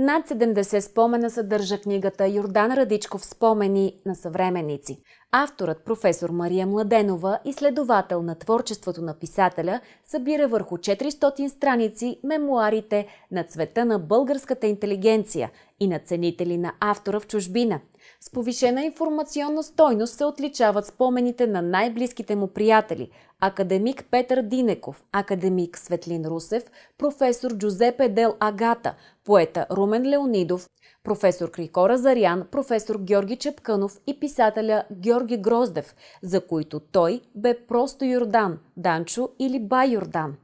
Над 70 спомена съдържа книгата Йордан Радичков Спомени на съвременици. Авторът, професор Мария Младенова, изследовател на творчеството на писателя, събира върху 400 страници мемуарите на цвета на българската интелигенция и на ценители на автора в чужбина – с повишена информационна стойност се отличават спомените на най-близките му приятели – академик Петър Динеков, академик Светлин Русев, професор Джузепе Дел Агата, поета Румен Леонидов, професор Крикора Зарян, професор Георги Чепканов и писателя Георги Гроздев, за които той бе просто Йордан, Данчо или Бай Йордан.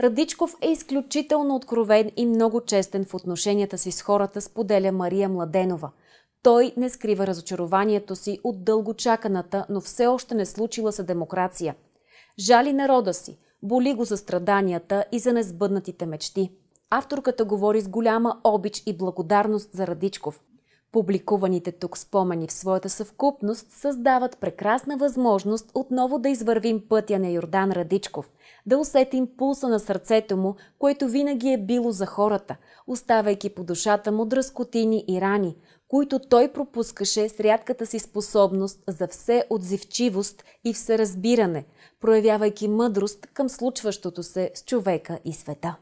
Радичков е изключително откровен и много честен в отношенията си с хората, споделя Мария Младенова. Той не скрива разочарованието си от дългочаканата, но все още не случила се демокрация. Жали народа си, боли го за страданията и за несбъднатите мечти. Авторката говори с голяма обич и благодарност за Радичков. Публикуваните тук спомени в своята съвкупност създават прекрасна възможност отново да извървим пътя на Йордан Радичков, да усетим пулса на сърцето му, което винаги е било за хората, оставайки по душата му дръскотини и рани, които той пропускаше с рядката си способност за все отзивчивост и всеразбиране, проявявайки мъдрост към случващото се с човека и света.